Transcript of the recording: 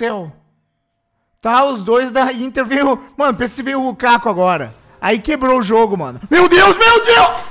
céu. Tá, os dois da Inter veio. Mano, pensa se veio o Caco agora. Aí quebrou o jogo, mano. Meu Deus, meu Deus!